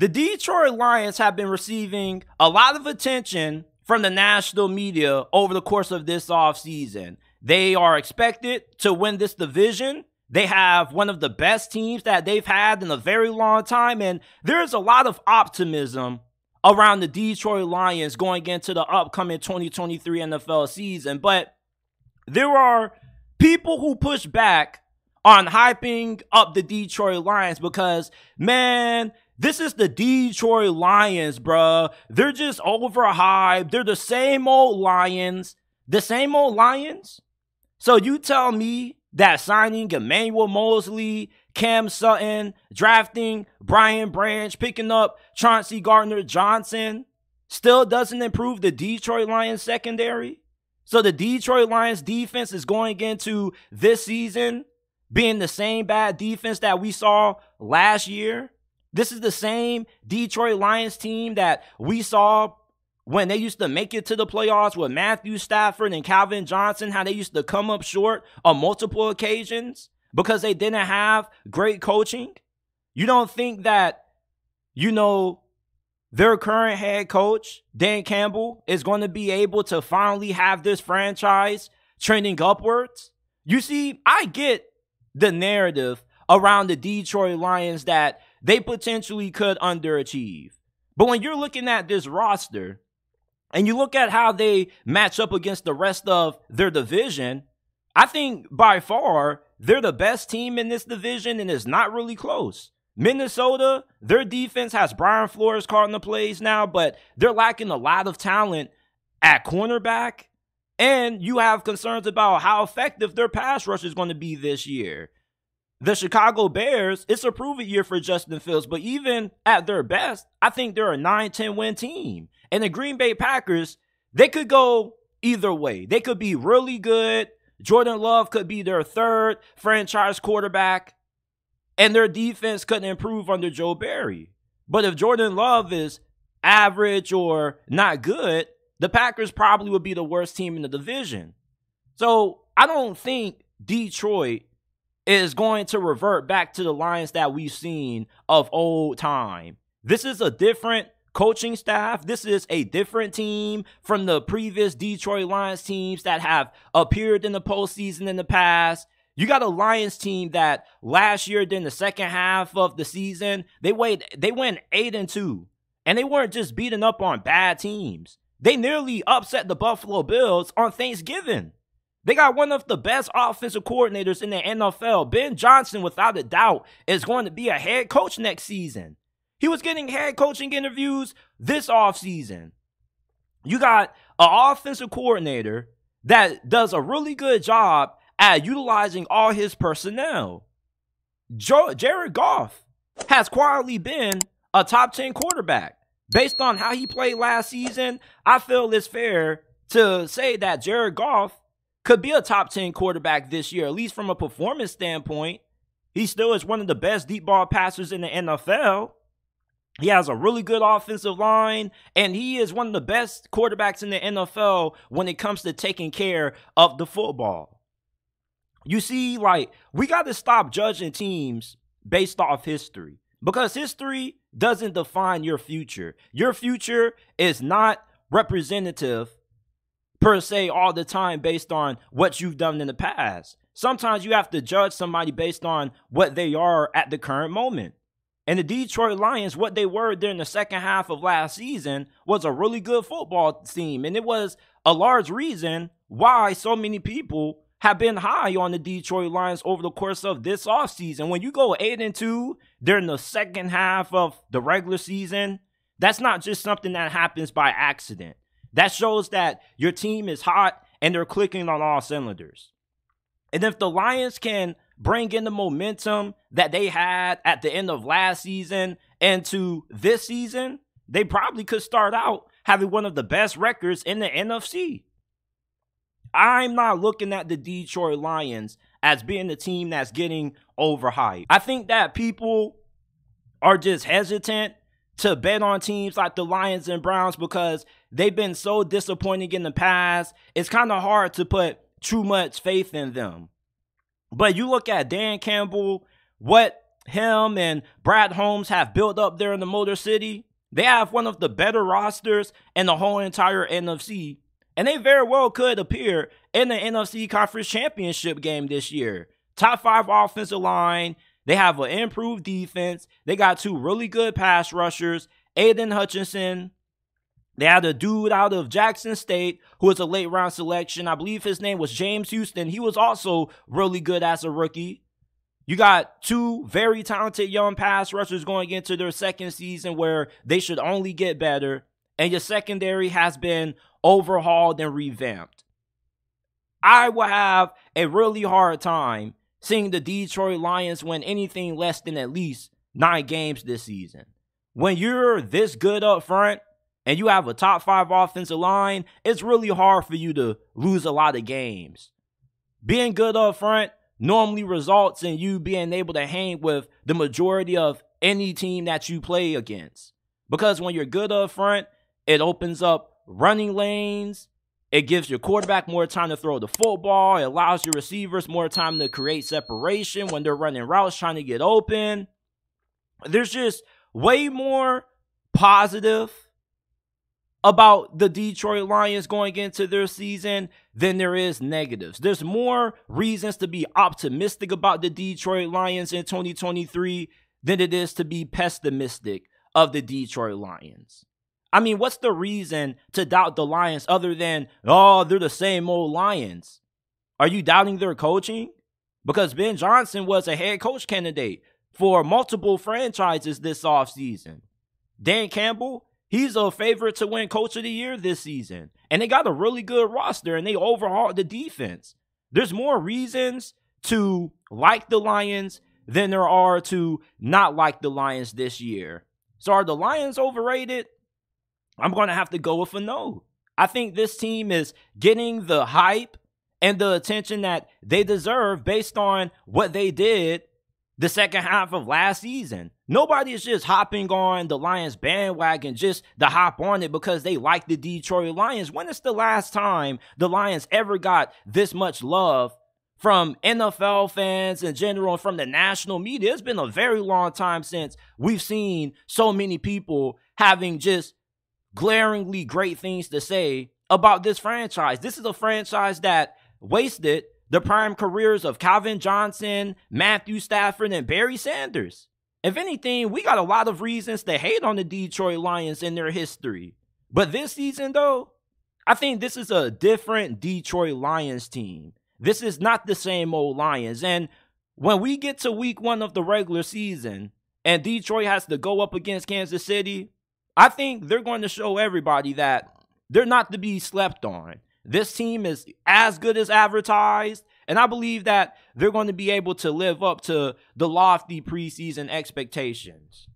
The Detroit Lions have been receiving a lot of attention from the national media over the course of this offseason. They are expected to win this division. They have one of the best teams that they've had in a very long time, and there's a lot of optimism around the Detroit Lions going into the upcoming 2023 NFL season. But there are people who push back on hyping up the Detroit Lions because, man, this is the Detroit Lions, bruh. They're just overhyped. They're the same old Lions. The same old Lions? So you tell me that signing Emmanuel Mosley, Cam Sutton, drafting Brian Branch, picking up Chauncey Gardner Johnson still doesn't improve the Detroit Lions secondary? So the Detroit Lions defense is going into this season being the same bad defense that we saw last year? This is the same Detroit Lions team that we saw when they used to make it to the playoffs with Matthew Stafford and Calvin Johnson, how they used to come up short on multiple occasions because they didn't have great coaching. You don't think that, you know, their current head coach, Dan Campbell, is going to be able to finally have this franchise trending upwards? You see, I get the narrative around the Detroit Lions that they potentially could underachieve. But when you're looking at this roster and you look at how they match up against the rest of their division, I think by far they're the best team in this division and it's not really close. Minnesota, their defense has Brian Flores in the plays now, but they're lacking a lot of talent at cornerback. And you have concerns about how effective their pass rush is going to be this year the Chicago Bears, it's a proven year for Justin Fields, but even at their best, I think they're a 9 10 win team. And the Green Bay Packers, they could go either way. They could be really good. Jordan Love could be their third franchise quarterback, and their defense couldn't improve under Joe Barry. But if Jordan Love is average or not good, the Packers probably would be the worst team in the division. So I don't think Detroit is going to revert back to the Lions that we've seen of old time. This is a different coaching staff. This is a different team from the previous Detroit Lions teams that have appeared in the postseason in the past. You got a Lions team that last year during the second half of the season, they they went eight and two. And they weren't just beating up on bad teams. They nearly upset the Buffalo Bills on Thanksgiving. They got one of the best offensive coordinators in the NFL. Ben Johnson, without a doubt, is going to be a head coach next season. He was getting head coaching interviews this offseason. You got an offensive coordinator that does a really good job at utilizing all his personnel. Joe, Jared Goff has quietly been a top 10 quarterback. Based on how he played last season, I feel it's fair to say that Jared Goff could be a top 10 quarterback this year, at least from a performance standpoint. He still is one of the best deep ball passers in the NFL. He has a really good offensive line, and he is one of the best quarterbacks in the NFL when it comes to taking care of the football. You see, like, we got to stop judging teams based off history because history doesn't define your future. Your future is not representative per se all the time based on what you've done in the past. Sometimes you have to judge somebody based on what they are at the current moment. And the Detroit Lions, what they were during the second half of last season, was a really good football team. And it was a large reason why so many people have been high on the Detroit Lions over the course of this offseason. When you go 8 and 2 during the second half of the regular season, that's not just something that happens by accident. That shows that your team is hot and they're clicking on all cylinders. And if the Lions can bring in the momentum that they had at the end of last season into this season, they probably could start out having one of the best records in the NFC. I'm not looking at the Detroit Lions as being the team that's getting overhyped. I think that people are just hesitant to bet on teams like the Lions and Browns because They've been so disappointing in the past. It's kind of hard to put too much faith in them. But you look at Dan Campbell, what him and Brad Holmes have built up there in the Motor City. They have one of the better rosters in the whole entire NFC. And they very well could appear in the NFC Conference Championship game this year. Top five offensive line. They have an improved defense. They got two really good pass rushers. Aiden Hutchinson they had a dude out of Jackson State who was a late round selection. I believe his name was James Houston. He was also really good as a rookie. You got two very talented young pass rushers going into their second season where they should only get better. And your secondary has been overhauled and revamped. I will have a really hard time seeing the Detroit Lions win anything less than at least nine games this season. When you're this good up front, and you have a top five offensive line, it's really hard for you to lose a lot of games. Being good up front normally results in you being able to hang with the majority of any team that you play against. Because when you're good up front, it opens up running lanes. It gives your quarterback more time to throw the football. It allows your receivers more time to create separation when they're running routes trying to get open. There's just way more positive about the Detroit Lions going into their season than there is negatives. There's more reasons to be optimistic about the Detroit Lions in 2023 than it is to be pessimistic of the Detroit Lions. I mean, what's the reason to doubt the Lions other than, oh, they're the same old Lions? Are you doubting their coaching? Because Ben Johnson was a head coach candidate for multiple franchises this offseason. Dan Campbell He's a favorite to win coach of the year this season. And they got a really good roster and they overhauled the defense. There's more reasons to like the Lions than there are to not like the Lions this year. So are the Lions overrated? I'm going to have to go with a no. I think this team is getting the hype and the attention that they deserve based on what they did the second half of last season. Nobody is just hopping on the Lions bandwagon just to hop on it because they like the Detroit Lions. When is the last time the Lions ever got this much love from NFL fans in general and from the national media? It's been a very long time since we've seen so many people having just glaringly great things to say about this franchise. This is a franchise that wasted the prime careers of Calvin Johnson, Matthew Stafford, and Barry Sanders. If anything, we got a lot of reasons to hate on the Detroit Lions in their history. But this season, though, I think this is a different Detroit Lions team. This is not the same old Lions. And when we get to week one of the regular season and Detroit has to go up against Kansas City, I think they're going to show everybody that they're not to be slept on. This team is as good as advertised. And I believe that they're going to be able to live up to the lofty preseason expectations.